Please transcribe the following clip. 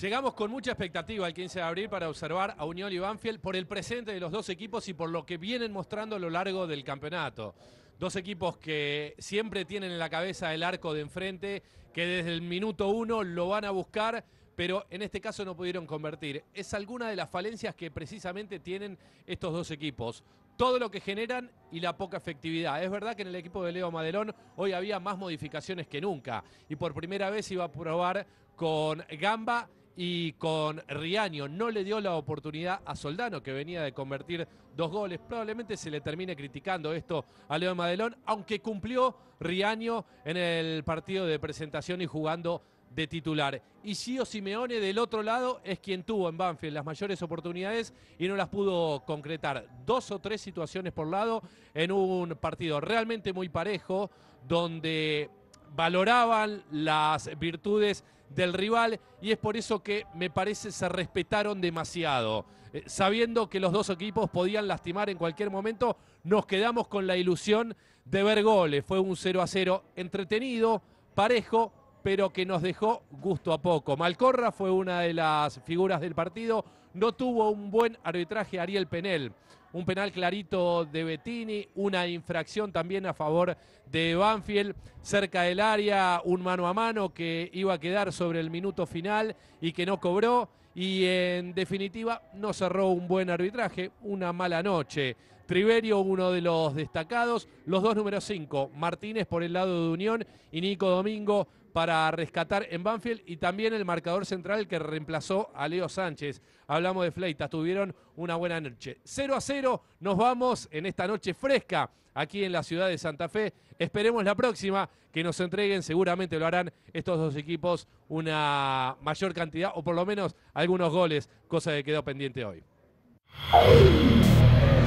Llegamos con mucha expectativa al 15 de abril para observar a Unión y Banfield por el presente de los dos equipos y por lo que vienen mostrando a lo largo del campeonato. Dos equipos que siempre tienen en la cabeza el arco de enfrente, que desde el minuto uno lo van a buscar pero en este caso no pudieron convertir. Es alguna de las falencias que precisamente tienen estos dos equipos. Todo lo que generan y la poca efectividad. Es verdad que en el equipo de Leo Madelón hoy había más modificaciones que nunca y por primera vez iba a probar con Gamba y con Riaño no le dio la oportunidad a Soldano, que venía de convertir dos goles. Probablemente se le termine criticando esto a Leo Madelón, aunque cumplió Riaño en el partido de presentación y jugando de titular. Y Gio Simeone del otro lado es quien tuvo en Banfield las mayores oportunidades y no las pudo concretar. Dos o tres situaciones por lado en un partido realmente muy parejo, donde valoraban las virtudes del rival y es por eso que me parece se respetaron demasiado. Eh, sabiendo que los dos equipos podían lastimar en cualquier momento, nos quedamos con la ilusión de ver goles. Fue un 0 a 0 entretenido, parejo, pero que nos dejó gusto a poco. Malcorra fue una de las figuras del partido, no tuvo un buen arbitraje Ariel Penel. Un penal clarito de Bettini, una infracción también a favor de Banfield, cerca del área, un mano a mano que iba a quedar sobre el minuto final y que no cobró. Y en definitiva no cerró un buen arbitraje, una mala noche. Triverio, uno de los destacados. Los dos números 5, Martínez por el lado de Unión y Nico Domingo para rescatar en Banfield y también el marcador central que reemplazó a Leo Sánchez. Hablamos de Fleitas, tuvieron una buena noche. 0 a 0, nos vamos en esta noche fresca aquí en la ciudad de Santa Fe. Esperemos la próxima que nos entreguen, seguramente lo harán estos dos equipos, una mayor cantidad o por lo menos algunos goles, cosa que quedó pendiente hoy.